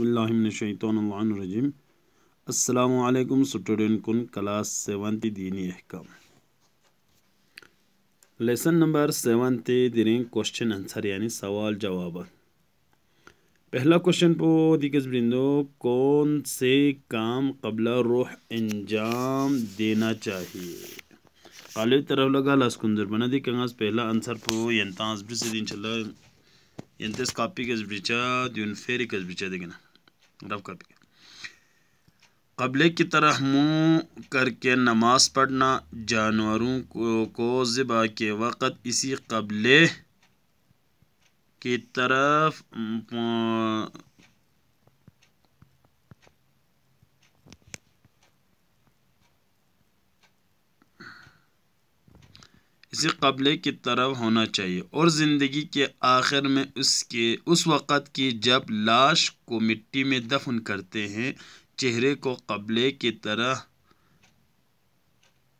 बिल्लाशैतरजीम असलकुम स्टूडेंट कन क्लास सेवनती दीनी अहकाम लेसन नंबर सेवनती दीने क्वेश्चन आंसर यानी सवाल जवाब पहला क्वेश्चन पो दिग्गज बिंदो कौन से काम कबला रोह अंजाम देना चाहिए काले तरफ लगा लास्कुंजर बना दी कंगाज पहला आंसर पो यंताज भी से दिन चला इन तेज कापी के दून फेरी के बिचा देखना रफ कापी के कबले की तरह मुँह करके नमाज पढ़ना जानवरों को, को ज़िबा के वक़्त इसी कबले की तरफ इसे कबले की तरफ होना चाहिए और ज़िंदगी के आखिर में उसके उस वक़्त की जब लाश को मिट्टी में दफन करते हैं चेहरे को कबले की तरह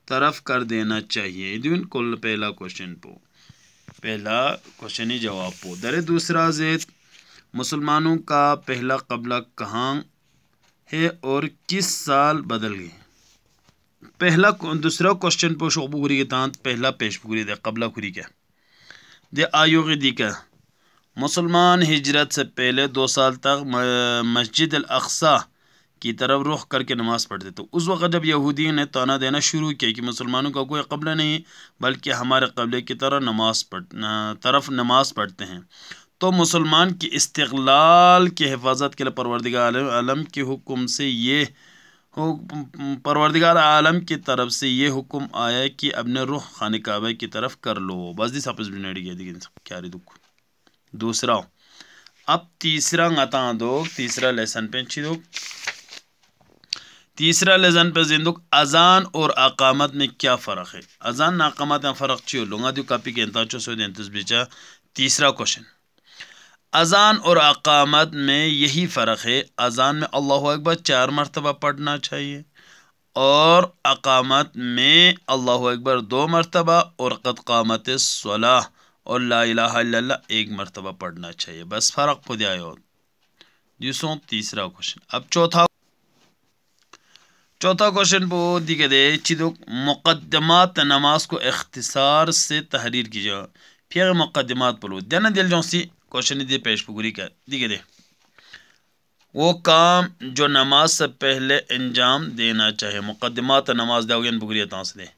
तरफ कर देना चाहिए दिन को पहला क्वेश्चन पो पहला क्वेश्चन ही जवाब पो दर दूसरा जेत मुसलमानों का पहला कबला कहाँ है और किस साल बदल गए पहला दूसरा क्वेश्चन पोश अबूरी के तहत पहला पेशपुरी दे कबला खुरी का दे आयोग दी का मुसलमान हिजरत से पहले दो साल तक मस्जिद अकसा की तरफ रुख करके नमाज़ पढ़ते थे उस वक्त जब यहूदी ने ताना देना शुरू किया कि मुसलमानों का कोई कबला नहीं बल्कि हमारे कबले की तरह नमाज पढ़ तरफ नमाज पढ़ते हैं तो मुसलमान की इस्तलाल की हिफाजत के लिए परवरदिगार आलम के हुक्म से ये परवरदिगार आलम की तरफ से ये हुक्म आया कि अपने रुख खान काबे की तरफ कर लो बस दिस सपस बिनेड़ी क्या दुख दूसरा अब तीसरा गता दो तीसरा लेसन पे अच्छी दो तीसरा लेसन पे जिंदुक अजान और अकामत में क्या फ़र्क है अजान अकामत में फ़र्क चाहिए लूँगा दो कापी के इंतजो सो इंतज तीसरा क्वेश्चन अज़ान और अकामत में यही फ़र्क है अज़ान में अल्लाह अकबर चार मरतबा पढ़ना चाहिए और अकामत में अल्लाह अकबर दो मरतबा और कदकामत सलाह और ला एक मरतबा पढ़ना चाहिए बस फ़र्क खुदाय जिसों तीसरा क्वेश्चन अब चौथा चौथा क्वेश्चन वो दिखे दे चिदुक तो मुकदमात नमाज को अख्तसार से तहरीर की जाए फिर मुकदमात बोलो देना दिल जो सी क्वेश्चन दिए पेशपुगुरी का दिखे दे वो काम जो नमाज से पहले अंजाम देना चाहिए मुकदमात नमाज दागिन बुगरी से दे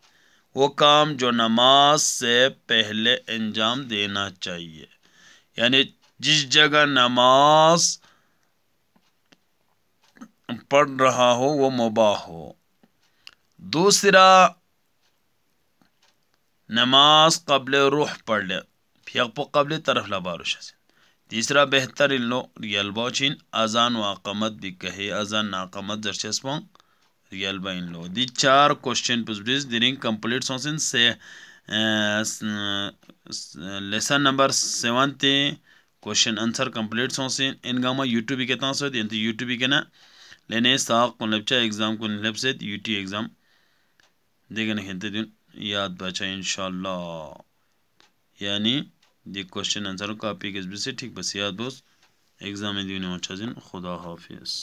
वो काम जो नमाज से पहले अंजाम देना चाहिए यानी जिस जगह नमाज पढ़ रहा हो वो मुबाह हो दूसरा नमाज कबल रूह पढ़ ले फिर कबल तरफ लबारुश से तीसरा बेहतर इल्लो रियल चिन अजान वाकमत भी कहे अजान नाकमत दर्शस्वं रियल इन लो दी चार क्वेश्चन पुजब्रिज दिरिंग कंप्लीट सोसिन से लेसन नंबर सेवन ते क्वेश्चन आंसर कंप्लीट सोसिन इन गामा यूट्यूब भी कहता सोत इन यूट्यूब भी कहना लेने साख को लपचा एग्जाम को लप से यूटी एग्जाम देखने हिंते दिन याद बचा इंशाल्लाह यानी دیگه کوشن انسر رو کاپی کس بسه ٹھیک بس یاد بس اگزام مچازین خدا حافظ